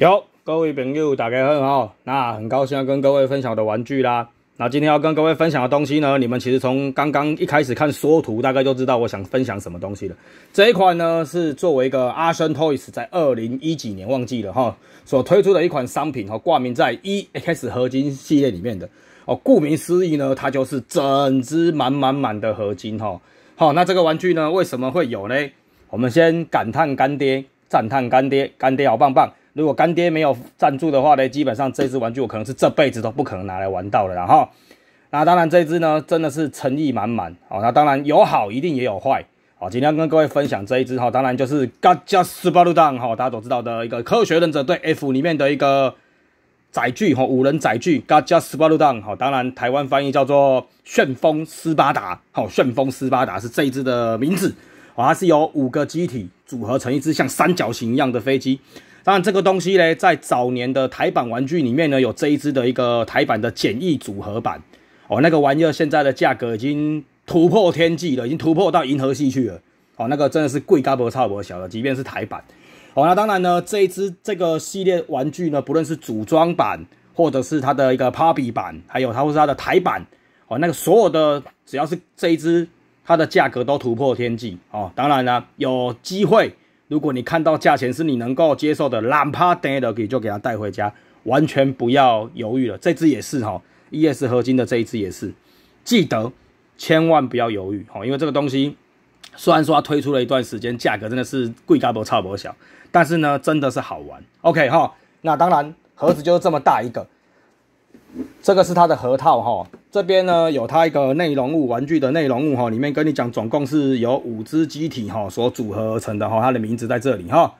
有各位朋友，大家好那很高兴要跟各位分享的玩具啦。那今天要跟各位分享的东西呢，你们其实从刚刚一开始看缩图，大概就知道我想分享什么东西了。这一款呢，是作为一个阿生 Toys 在二零一几年忘记了哈，所推出的一款商品哈，挂名在 EX 合金系列里面的哦。顾名思义呢，它就是整只满满满的合金哈。好，那这个玩具呢，为什么会有呢？我们先感叹干爹，赞叹干爹，干爹好棒棒。如果干爹没有赞助的话呢，基本上这只玩具我可能是这辈子都不可能拿来玩到了哈。那当然，这只呢真的是诚意满满哦。那当然，有好一定也有坏哦。今天跟各位分享这一只哈，当然就是 g a j a s b a r u d a n 哈，大家都知道的一个科学忍者队 F 里面的一个载具哈，五人载具 g a j a s b a r u d a n 好，当然台湾翻译叫做旋风斯巴达好，旋风斯巴达是这一只的名字哦、它是由五个机体组合成一只像三角形一样的飞机。当然，这个东西呢，在早年的台版玩具里面呢，有这一支的一个台版的简易组合版哦。那个玩意儿现在的价格已经突破天际了，已经突破到银河系去了哦。那个真的是贵咖不差不小的，即便是台版哦。那当然呢，这一支这个系列玩具呢，不论是组装版，或者是它的一个 p u b y 版，还有它或是它的台版哦，那个所有的只要是这一支，它的价格都突破天际哦。当然了，有机会。如果你看到价钱是你能够接受的，懒得带的可以就给它带回家，完全不要犹豫了。这只也是哈，E S 合金的这一只也是，记得千万不要犹豫哈，因为这个东西虽然说它推出了一段时间，价格真的是贵差不差不小，但是呢，真的是好玩。OK 哈，那当然盒子就是这么大一个。这个是它的盒套哈，这边呢有它一个内容物，玩具的内容物哈，里面跟你讲，总共是由五只机体哈所组合而成的哈，它的名字在这里哈，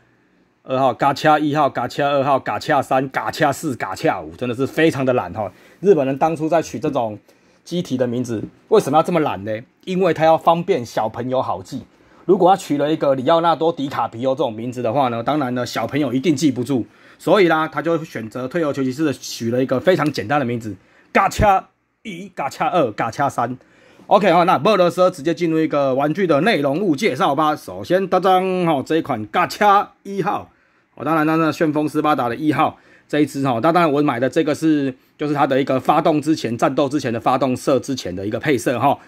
二号嘎恰一号，嘎恰二号，嘎恰三，嘎恰四，嘎恰五，真的是非常的懒哈，日本人当初在取这种机体的名字，为什么要这么懒呢？因为它要方便小朋友好记。如果他取了一个里奥纳多·迪卡皮奥这种名字的话呢，当然呢小朋友一定记不住，所以啦他就选择退而求其次的取了一个非常简单的名字。嘎恰一、嘎恰二、嘎恰三。OK 哈，那没德斯直接进入一个玩具的内容物介绍吧。首先，噔张哈，这一款嘎恰一号，哦，当然当那旋风斯巴达的一号这一只哈，那当然我买的这个是就是它的一个发动之前战斗之前的发动色之前的一个配色哈，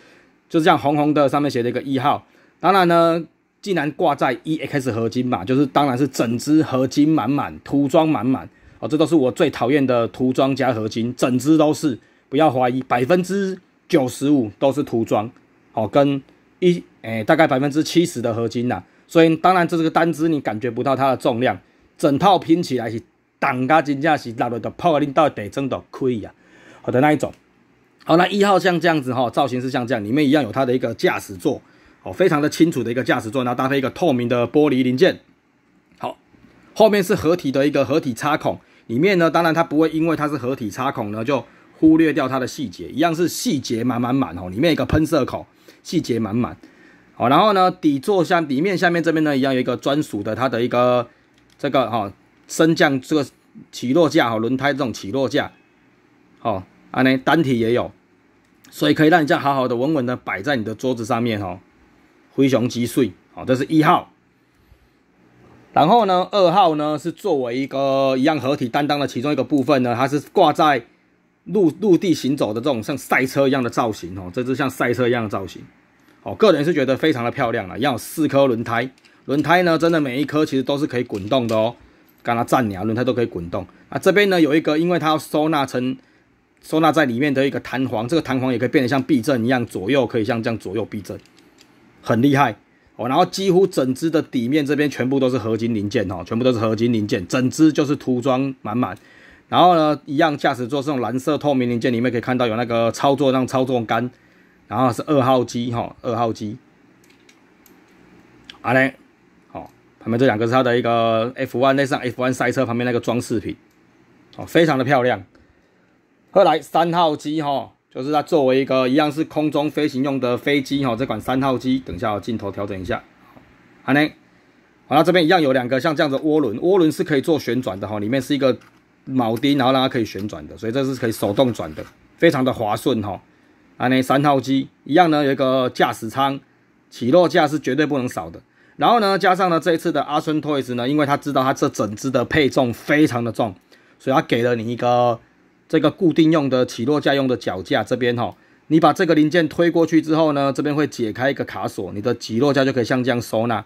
就是这样红红的，上面写的一个一号。当然呢，既然挂在 E X 合金嘛，就是当然是整只合金满满，涂装满满哦，这都是我最讨厌的涂装加合金，整只都是，不要怀疑，百分之九十五都是涂装，好，跟一哎大概百分之七十的合金呐，所以当然这是个单只，你感觉不到它的重量，整套拼起来是当家金价是老多的破你到底真的亏呀，好的那一种，好那一号像这样子哈，造型是像这样，里面一样有它的一个驾驶座。哦，非常的清楚的一个驾驶座，然后搭配一个透明的玻璃零件。好，后面是合体的一个合体插孔，里面呢，当然它不会因为它是合体插孔呢就忽略掉它的细节，一样是细节满满满哦。里面一个喷射口，细节满满。好，然后呢底座像底面下面这边呢一样有一个专属的它的一个这个哈升降这个起落架哈轮胎这种起落架。好，安呢单体也有，所以可以让你这样好好的稳稳的摆在你的桌子上面哦。灰熊击碎，好，这是一号。然后呢，二号呢是作为一个一样合体担当的其中一个部分呢，它是挂在陆陆地行走的这种像赛车一样的造型哦，这只像赛车一样的造型。哦，个人是觉得非常的漂亮了，有四颗轮胎，轮胎呢真的每一颗其实都是可以滚动的哦，刚它站鸟轮胎都可以滚动。那这边呢有一个，因为它要收纳成收纳在里面的一个弹簧，这个弹簧也可以变得像避震一样，左右可以像这样左右避震。很厉害哦，然后几乎整只的底面这边全部都是合金零件哈，全部都是合金零件，整只就是涂装满满。然后呢，一样驾驶座是用蓝色透明零件，里面可以看到有那个操作让操作杆，然后是二号机哈，二号机，啊嘞，好，旁边这两个是它的一个 F1 那上 F1 赛车旁边那个装饰品，哦，非常的漂亮。后来三号机哈。就是它作为一个一样是空中飞行用的飞机哈，这款三号机，等一下镜头调整一下，好，呢，好，那这边一样有两个像这样的涡轮，涡轮是可以做旋转的哈，里面是一个铆钉，然后让它可以旋转的，所以这是可以手动转的，非常的滑顺哈，啊，那三号机一样呢有一个驾驶舱，起落架是绝对不能少的，然后呢加上呢这一次的阿孙 toys 呢，因为他知道他这整只的配重非常的重，所以他给了你一个。这个固定用的起落架用的脚架这边哈，你把这个零件推过去之后呢，这边会解开一个卡锁，你的起落架就可以像这样收纳。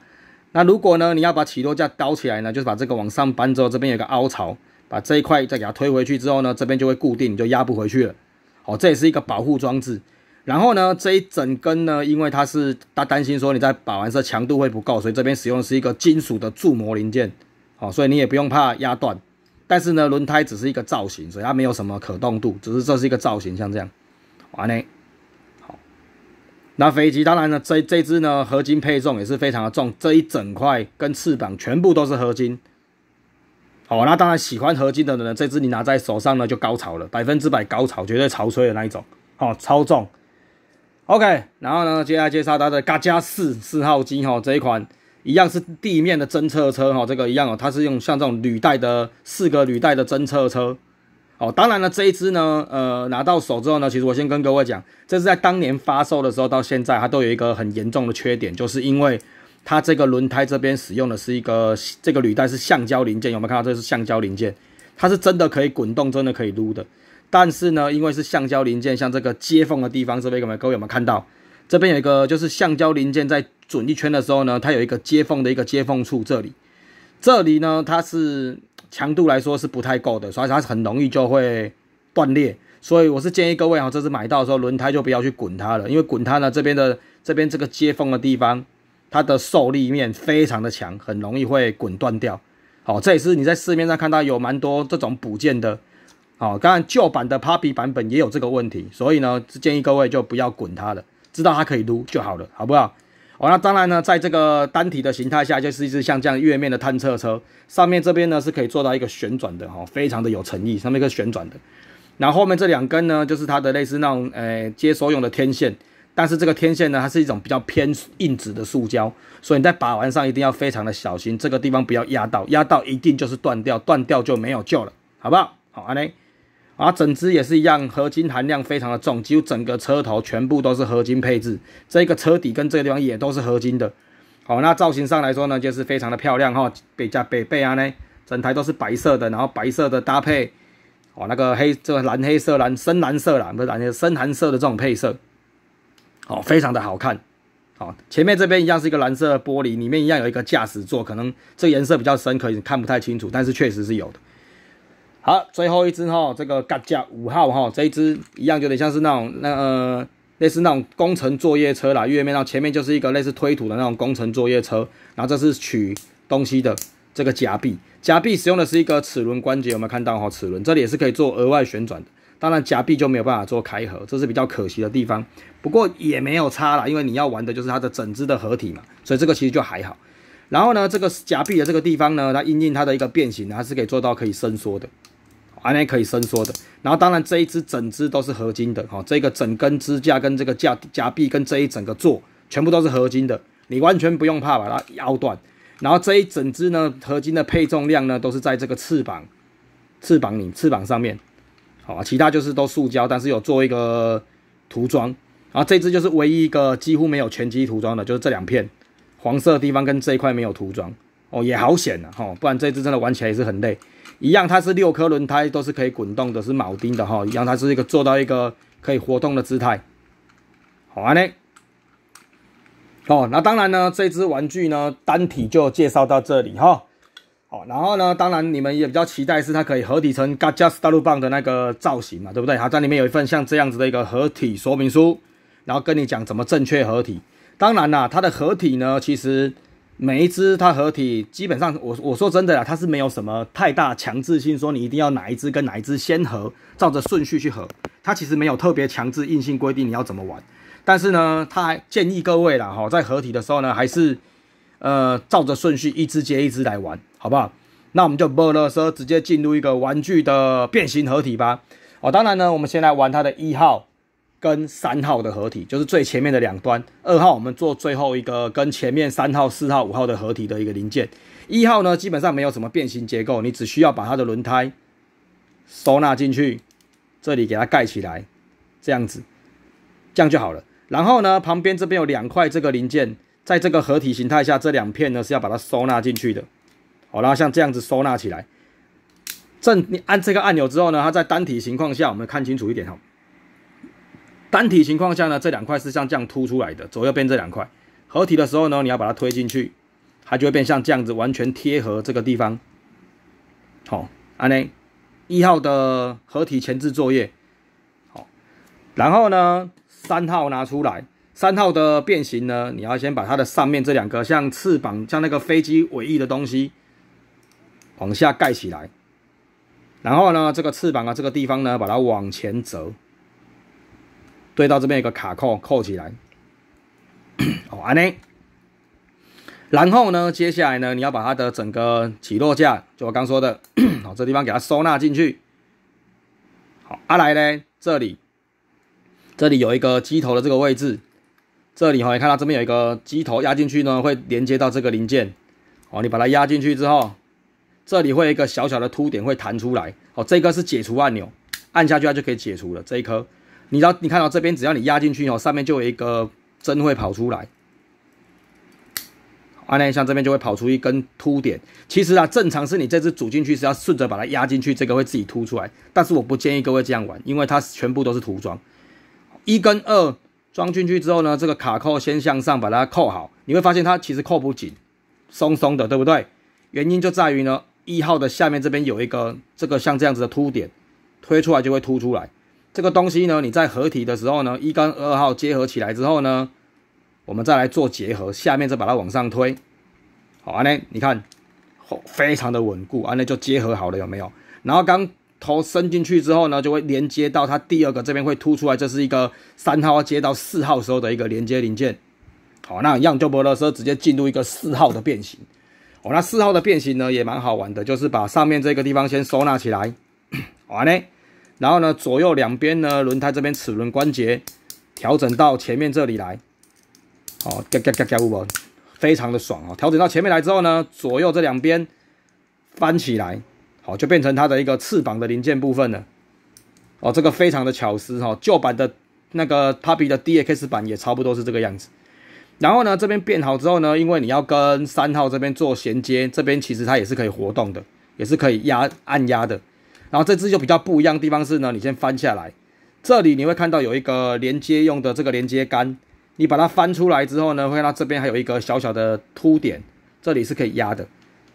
那如果呢你要把起落架高起来呢，就是把这个往上搬之后，这边有个凹槽，把这一块再给它推回去之后呢，这边就会固定，就压不回去了。好，这也是一个保护装置。然后呢这一整根呢，因为它是它担心说你在把玩时强度会不够，所以这边使用的是一个金属的铸模零件，好，所以你也不用怕压断。但是呢，轮胎只是一个造型，所以它没有什么可动度，只是这是一个造型，像这样，完嘞，好。那飞机当然呢，这这只呢，合金配重也是非常的重，这一整块跟翅膀全部都是合金。好，那当然喜欢合金的人呢，这只你拿在手上呢就高潮了，百分之百高潮，绝对潮吹的那一种，好，超重。OK，然后呢，接下来介绍它的嘎加四四号机哈，这一款。一样是地面的侦测车哈，这个一样哦，它是用像这种履带的四个履带的侦测车哦。当然了，这一支呢，呃，拿到手之后呢，其实我先跟各位讲，这是在当年发售的时候到现在，它都有一个很严重的缺点，就是因为它这个轮胎这边使用的是一个这个履带是橡胶零件，有没有看到？这是橡胶零件，它是真的可以滚动，真的可以撸的。但是呢，因为是橡胶零件，像这个接缝的地方这边各位有没有看到？这边有一个就是橡胶零件在。转一圈的时候呢，它有一个接缝的一个接缝处，这里，这里呢，它是强度来说是不太够的，所以它是很容易就会断裂。所以我是建议各位啊，这次买到的时候轮胎就不要去滚它了，因为滚它呢，这边的这边这个接缝的地方，它的受力面非常的强，很容易会滚断掉。好，这也是你在市面上看到有蛮多这种补件的。好，当然旧版的 p u y 版本也有这个问题，所以呢，建议各位就不要滚它了，知道它可以撸就好了，好不好？哦，那当然呢，在这个单体的形态下，就是一只像这样月面的探测车，上面这边呢是可以做到一个旋转的哈，非常的有诚意，上面一个旋转的。然后后面这两根呢，就是它的类似那种呃接收用的天线，但是这个天线呢，它是一种比较偏硬质的塑胶，所以你在把玩上一定要非常的小心，这个地方不要压到，压到一定就是断掉，断掉就没有救了，好不好？好，阿雷。啊，整只也是一样，合金含量非常的重，几乎整个车头全部都是合金配置。这个车底跟这个地方也都是合金的。好，那造型上来说呢，就是非常的漂亮哈。北加北贝啊呢，整台都是白色的，然后白色的搭配，哦，那个黑这个蓝黑色、蓝深蓝色啦，不是蓝色深蓝色的这种配色，哦，非常的好看。哦，前面这边一样是一个蓝色的玻璃，里面一样有一个驾驶座，可能这颜色比较深，可以看不太清楚，但是确实是有的。好，最后一只哈，这个格架五号哈，这一只一样有点像是那种那呃，类似那种工程作业车啦，月面上前面就是一个类似推土的那种工程作业车，然后这是取东西的这个夹臂，夹臂使用的是一个齿轮关节，有没有看到哈？齿轮这里也是可以做额外旋转的，当然夹臂就没有办法做开合，这是比较可惜的地方，不过也没有差啦，因为你要玩的就是它的整只的合体嘛，所以这个其实就还好。然后呢，这个夹臂的这个地方呢，它因用它的一个变形，它是可以做到可以伸缩的。还可以伸缩的，然后当然这一支整支都是合金的，哦，这个整根支架跟这个架夹臂跟这一整个座全部都是合金的，你完全不用怕把它咬断。然后这一整支呢，合金的配重量呢都是在这个翅膀、翅膀里、翅膀上面，好，其他就是都塑胶，但是有做一个涂装。然后这只就是唯一一个几乎没有全机涂装的，就是这两片黄色的地方跟这一块没有涂装。哦，也好险啊！哈，不然这只真的玩起来也是很累。一样，它是六颗轮胎都是可以滚动的，是铆钉的哈。一样，它是一个做到一个可以活动的姿态。好玩嘞！哦，那当然呢，这只玩具呢单体就介绍到这里哈。哦，然后呢，当然你们也比较期待是它可以合体成《g a t Just 大陆棒》的那个造型嘛，对不对？它在里面有一份像这样子的一个合体说明书，然后跟你讲怎么正确合体。当然啦，它的合体呢，其实。每一只它合体，基本上我我说真的啦，它是没有什么太大强制性，说你一定要哪一只跟哪一只先合，照着顺序去合，它其实没有特别强制硬性规定你要怎么玩。但是呢，它建议各位啦，哈，在合体的时候呢，还是呃照着顺序一只接一只来玩，好不好？那我们就不乐说直接进入一个玩具的变形合体吧。哦，当然呢，我们先来玩它的一号。跟三号的合体就是最前面的两端，二号我们做最后一个跟前面三号、四号、五号的合体的一个零件。一号呢，基本上没有什么变形结构，你只需要把它的轮胎收纳进去，这里给它盖起来，这样子，这样就好了。然后呢，旁边这边有两块这个零件，在这个合体形态下，这两片呢是要把它收纳进去的。好，然后像这样子收纳起来。正你按这个按钮之后呢，它在单体情况下，我们看清楚一点哈。单体情况下呢，这两块是像这样凸出来的，左右边这两块合体的时候呢，你要把它推进去，它就会变像这样子完全贴合这个地方。好，安内一号的合体前置作业，好，然后呢，三号拿出来，三号的变形呢，你要先把它的上面这两个像翅膀像那个飞机尾翼的东西往下盖起来，然后呢，这个翅膀啊这个地方呢，把它往前折。对到这边一个卡扣，扣起来。哦，阿呢？然后呢，接下来呢，你要把它的整个起落架，就我刚说的，哦，这地方给它收纳进去。好，阿来呢，这里，这里有一个机头的这个位置，这里哦，你看到这边有一个机头压进去呢，会连接到这个零件。哦，你把它压进去之后，这里会有一个小小的凸点会弹出来。哦，这个是解除按钮，按下去它就可以解除了。这一颗。你道，你看到这边，只要你压进去以后，上面就有一个针会跑出来。按一下这边就会跑出一根凸点。其实啊，正常是你这只组进去是要顺着把它压进去，这个会自己凸出来。但是我不建议各位这样玩，因为它全部都是涂装。一根二装进去之后呢，这个卡扣先向上把它扣好，你会发现它其实扣不紧，松松的，对不对？原因就在于呢，一号的下面这边有一个这个像这样子的凸点，推出来就会凸出来。这个东西呢，你在合体的时候呢，一跟二号结合起来之后呢，我们再来做结合，下面再把它往上推。好，安呢，你看，非常的稳固，安呢就结合好了，有没有？然后刚头伸进去之后呢，就会连接到它第二个这边会凸出来，这是一个三号接到四号时候的一个连接零件。好，那样就播的时候直接进入一个四号的变形。哦，那四号的变形呢也蛮好玩的，就是把上面这个地方先收纳起来。好，安呢。然后呢，左右两边呢，轮胎这边齿轮关节调整到前面这里来，哦，嘎嘎嘎嘎，唔，非常的爽哦。调整到前面来之后呢，左右这两边翻起来，好，就变成它的一个翅膀的零件部分了。哦，这个非常的巧思哈，旧版的那个 Puppy 的 DX 版也差不多是这个样子。然后呢，这边变好之后呢，因为你要跟三号这边做衔接，这边其实它也是可以活动的，也是可以压按压的。然后这只就比较不一样的地方是呢，你先翻下来，这里你会看到有一个连接用的这个连接杆，你把它翻出来之后呢，会到这边还有一个小小的凸点，这里是可以压的。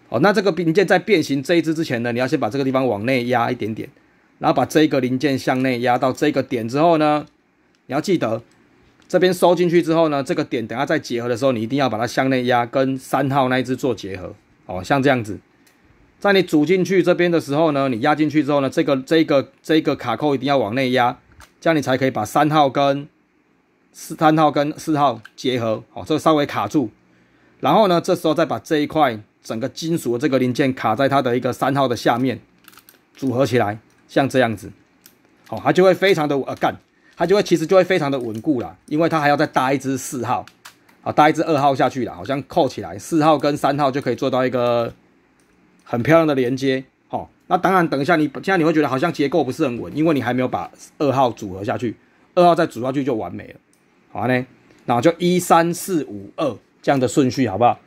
哦，那这个零件在变形这一只之前呢，你要先把这个地方往内压一点点，然后把这个零件向内压到这个点之后呢，你要记得这边收进去之后呢，这个点等下再结合的时候，你一定要把它向内压，跟三号那一只做结合。哦，像这样子。在你组进去这边的时候呢，你压进去之后呢，这个这个这个卡扣一定要往内压，这样你才可以把三号跟四三号跟四号结合，哦，这稍微卡住。然后呢，这时候再把这一块整个金属的这个零件卡在它的一个三号的下面组合起来，像这样子，哦，它就会非常的呃干，它就会其实就会非常的稳固了，因为它还要再搭一只四号，啊，搭一只二号下去了，好像扣起来，四号跟三号就可以做到一个。很漂亮的连接，好，那当然，等一下你现在你会觉得好像结构不是很稳，因为你还没有把二号组合下去，二号再组下去就完美了，好呢，那就一三四五二这样的顺序，好不好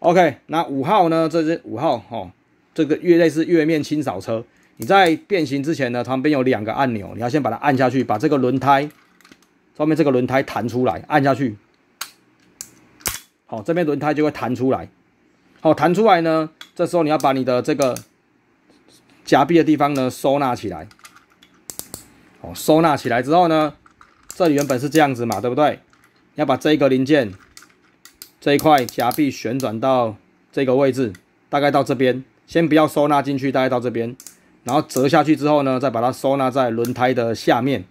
？OK，那五号呢？这是五号，哦，这个月类似月面清扫车，你在变形之前呢，旁边有两个按钮，你要先把它按下去，把这个轮胎，上面这个轮胎弹出来，按下去，好，这边轮胎就会弹出来。好，弹出来呢。这时候你要把你的这个夹臂的地方呢收纳起来。哦，收纳起来之后呢，这里原本是这样子嘛，对不对？要把这一个零件，这一块夹臂旋转到这个位置，大概到这边。先不要收纳进去，大概到这边。然后折下去之后呢，再把它收纳在轮胎的下面。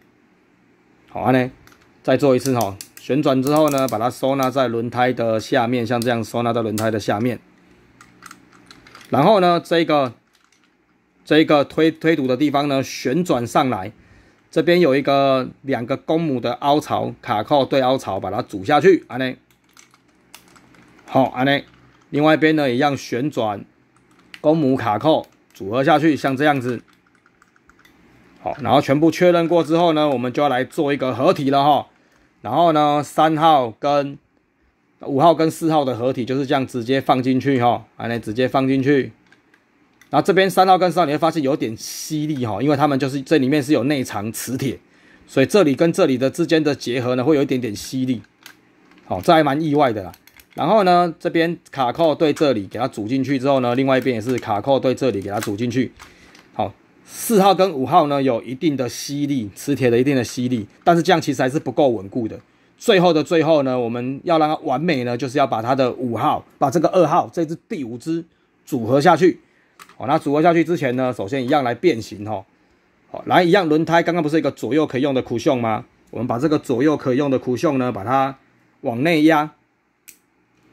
好，啊呢，再做一次哈。旋转之后呢，把它收纳在轮胎的下面，像这样收纳在轮胎的下面。然后呢，这个这个推推堵的地方呢，旋转上来，这边有一个两个公母的凹槽卡扣对凹槽，把它组下去，安内，好，安内，另外一边呢一样旋转公母卡扣组合下去，像这样子，好，然后全部确认过之后呢，我们就要来做一个合体了哈。然后呢，三号跟。五号跟四号的合体就是这样，直接放进去哈，啊那直接放进去。然后这边三号跟四号你会发现有点吸力哈，因为他们就是这里面是有内藏磁铁，所以这里跟这里的之间的结合呢会有一点点吸力。好，这还蛮意外的啦。然后呢，这边卡扣对这里给它组进去之后呢，另外一边也是卡扣对这里给它组进去。好，四号跟五号呢有一定的吸力，磁铁的一定的吸力，但是这样其实还是不够稳固的。最后的最后呢，我们要让它完美呢，就是要把它的五号把这个二号这只第五只组合下去。哦，那组合下去之前呢，首先一样来变形哈。好，来一样轮胎，刚刚不是一个左右可以用的酷炫吗？我们把这个左右可用的酷炫呢，把它往内压。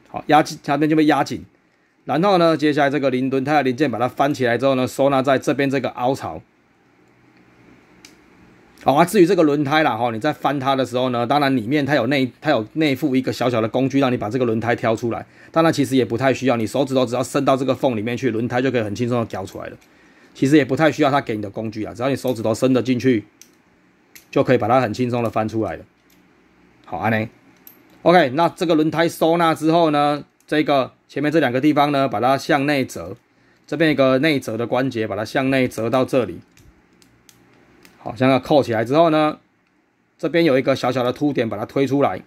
好，压紧，这边就被压紧。然后呢，接下来这个零轮胎的零件，把它翻起来之后呢，收纳在这边这个凹槽。好啊，至于这个轮胎啦，哈，你在翻它的时候呢，当然里面它有内，它有内附一个小小的工具，让你把这个轮胎挑出来。当然其实也不太需要，你手指头只要伸到这个缝里面去，轮胎就可以很轻松的挑出来了。其实也不太需要它给你的工具啊，只要你手指头伸得进去，就可以把它很轻松的翻出来了。好，安内，OK，那这个轮胎收纳之后呢，这个前面这两个地方呢，把它向内折，这边一个内折的关节，把它向内折到这里。好，像它扣起来之后呢，这边有一个小小的凸点，把它推出来。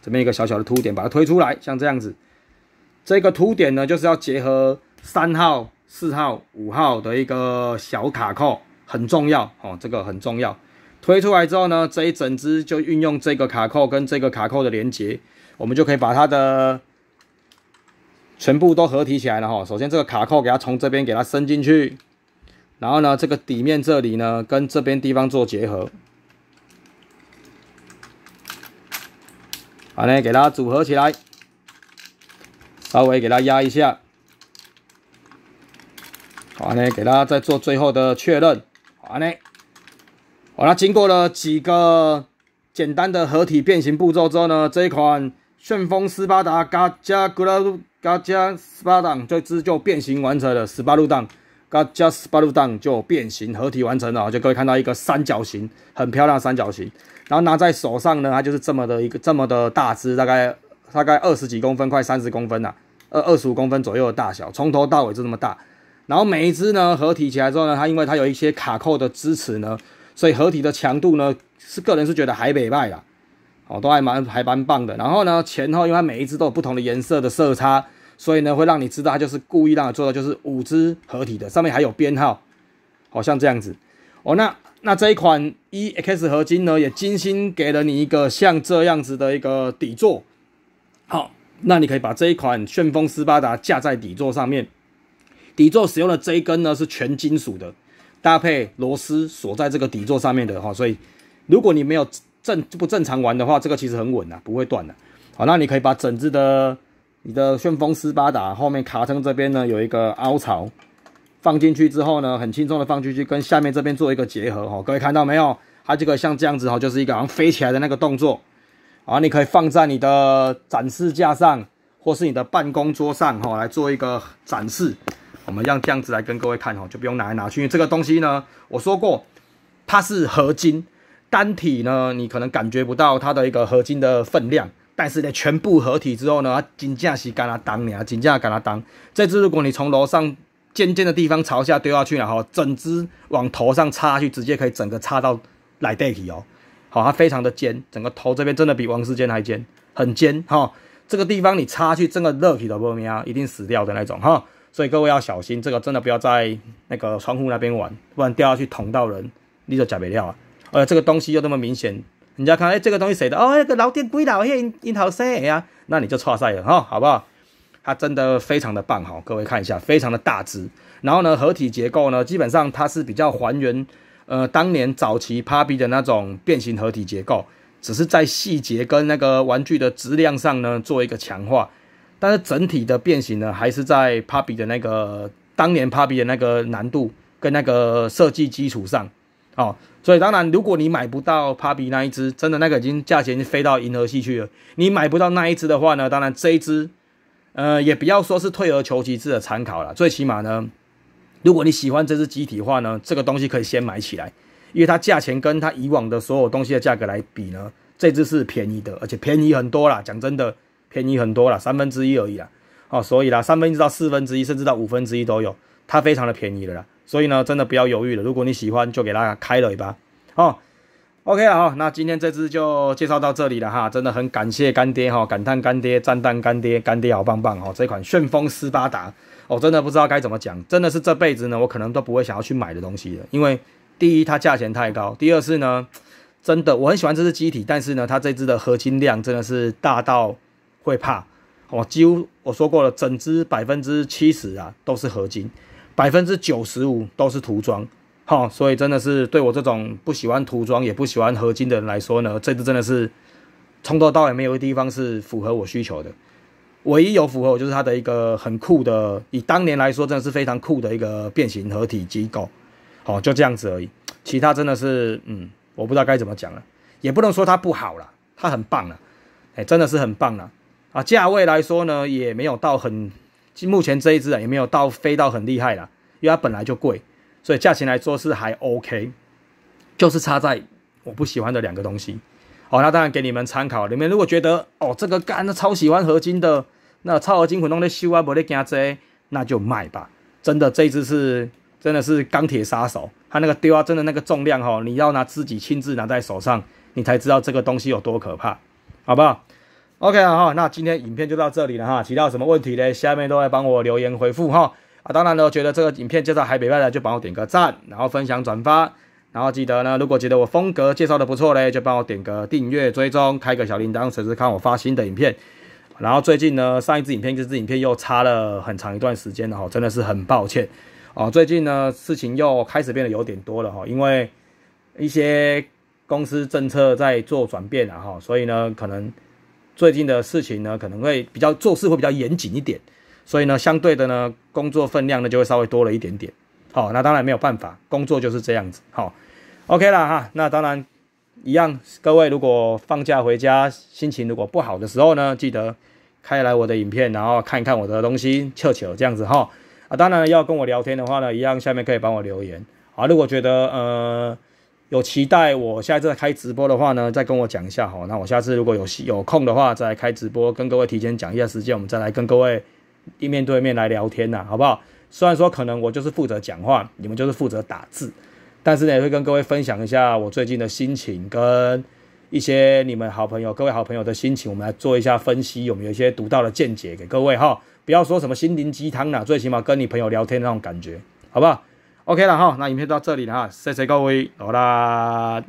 这边一个小小的凸点，把它推出来，像这样子。这个凸点呢，就是要结合三号、四号、五号的一个小卡扣，很重要，哦，这个很重要。推出来之后呢，这一整只就运用这个卡扣跟这个卡扣的连接，我们就可以把它的全部都合体起来了，哈。首先，这个卡扣给它从这边给它伸进去。然后呢，这个底面这里呢，跟这边地方做结合，好嘞，给它组合起来，稍微给它压一下，好嘞，给它再做最后的确认，好嘞，好了，经过了几个简单的合体变形步骤之后呢，这一款旋风斯巴达嘎加格拉路嘎加斯巴档这这就变形完成了，斯巴鲁档。刚 just b u t i down 就变形合体完成了，就各位看到一个三角形，很漂亮三角形。然后拿在手上呢，它就是这么的一个这么的大只，大概大概二十几公分，快三十公分了，二二十五公分左右的大小，从头到尾就这么大。然后每一只呢合体起来之后呢，它因为它有一些卡扣的支持呢，所以合体的强度呢是个人是觉得还美卖啦，哦都还蛮还蛮棒的。然后呢前后因为它每一只都有不同的颜色的色差。所以呢，会让你知道，它就是故意让你做的，就是五只合体的，上面还有编号，好像这样子。哦，那那这一款 EX 合金呢，也精心给了你一个像这样子的一个底座。好，那你可以把这一款旋风斯巴达架在底座上面。底座使用的这一根呢是全金属的，搭配螺丝锁在这个底座上面的哈。所以，如果你没有正不正常玩的话，这个其实很稳啊，不会断的。好，那你可以把整只的。你的旋风斯巴达后面卡登这边呢有一个凹槽，放进去之后呢，很轻松的放进去，跟下面这边做一个结合哈。各位看到没有？它这个像这样子哈，就是一个好像飞起来的那个动作啊。你可以放在你的展示架上，或是你的办公桌上哈，来做一个展示。我们让这样子来跟各位看哈，就不用拿来拿去。这个东西呢，我说过，它是合金单体呢，你可能感觉不到它的一个合金的分量。但是呢，全部合体之后呢，它金架是敢它当的啊，金架敢它当。这只如果你从楼上尖尖的地方朝下丢下去然后整只往头上插去，直接可以整个插到来地体哦。好，它非常的尖，整个头这边真的比王世坚还尖，很尖哈。这个地方你插去，整的热皮都不喵，一定死掉的那种哈。所以各位要小心，这个真的不要在那个窗户那边玩，不然掉下去捅到人，你就假不了啊。呃，这个东西又那么明显。人家看，哎，这个东西谁的？哦，那个老店鬼老爷，樱桃生呀，那你就差赛了哈，好不好？它真的非常的棒哈，各位看一下，非常的大只。然后呢，合体结构呢，基本上它是比较还原，呃，当年早期 p a p 的那种变形合体结构，只是在细节跟那个玩具的质量上呢，做一个强化。但是整体的变形呢，还是在 p a p 的那个当年 p a p 的那个难度跟那个设计基础上。哦，所以当然，如果你买不到 p 比 p 那一只，真的那个已经价钱已经飞到银河系去了。你买不到那一只的话呢，当然这一只，呃，也不要说是退而求其次的参考了。最起码呢，如果你喜欢这只机体话呢，这个东西可以先买起来，因为它价钱跟它以往的所有东西的价格来比呢，这只是便宜的，而且便宜很多了。讲真的，便宜很多了，三分之一而已啦。哦，所以啦，三分之一到四分之一，甚至到五分之一都有，它非常的便宜的啦。所以呢，真的不要犹豫了。如果你喜欢，就给它开一吧。哦，OK 啊，那今天这只就介绍到这里了哈。真的很感谢干爹哈，感叹干爹，赞叹干爹，干爹好棒棒哦。这款旋风斯巴达哦，真的不知道该怎么讲，真的是这辈子呢，我可能都不会想要去买的东西了。因为第一，它价钱太高；第二是呢，真的我很喜欢这只机体，但是呢，它这只的合金量真的是大到会怕。我几乎我说过了，整只百分之七十啊都是合金。百分之九十五都是涂装，好，所以真的是对我这种不喜欢涂装也不喜欢合金的人来说呢，这次真的是从头到尾没有一地方是符合我需求的。唯一有符合我就是它的一个很酷的，以当年来说真的是非常酷的一个变形合体机构，好，就这样子而已。其他真的是，嗯，我不知道该怎么讲了，也不能说它不好了，它很棒了，哎，真的是很棒了。啊，价位来说呢，也没有到很。目前这一支啊也没有到飞到很厉害了，因为它本来就贵，所以价钱来说是还 OK，就是差在我不喜欢的两个东西。好，那当然给你们参考，你们如果觉得哦这个干超喜欢合金的，那超合金混能得修啊，不得加这，那就卖吧。真的这一只是真的是钢铁杀手，它那个丢啊真的那个重量哦，你要拿自己亲自拿在手上，你才知道这个东西有多可怕，好不好？OK 了哈，那今天影片就到这里了哈。提到什么问题嘞？下面都来帮我留言回复哈。啊，当然呢，觉得这个影片介绍还不错的，就帮我点个赞，然后分享转发，然后记得呢，如果觉得我风格介绍的不错嘞，就帮我点个订阅追踪，开个小铃铛，随时看我发新的影片。然后最近呢，上一支影片、这支影片又差了很长一段时间了哈，真的是很抱歉哦。最近呢，事情又开始变得有点多了哈，因为一些公司政策在做转变了哈，所以呢，可能。最近的事情呢，可能会比较做事会比较严谨一点，所以呢，相对的呢，工作分量呢就会稍微多了一点点。好，那当然没有办法，工作就是这样子。好，OK 了哈。那当然一样，各位如果放假回家心情如果不好的时候呢，记得开来我的影片，然后看一看我的东西，撤球这样子哈。啊，当然要跟我聊天的话呢，一样下面可以帮我留言啊。如果觉得呃。有期待我下次开直播的话呢，再跟我讲一下哈。那我下次如果有有空的话，再来开直播，跟各位提前讲一下时间，我们再来跟各位面对面来聊天呐，好不好？虽然说可能我就是负责讲话，你们就是负责打字，但是呢，也会跟各位分享一下我最近的心情，跟一些你们好朋友、各位好朋友的心情，我们来做一下分析，有没有一些独到的见解给各位哈。不要说什么心灵鸡汤啦，最起码跟你朋友聊天那种感觉，好不好？OK 了哈，那影片到这里了哈，谢谢各位，好啦。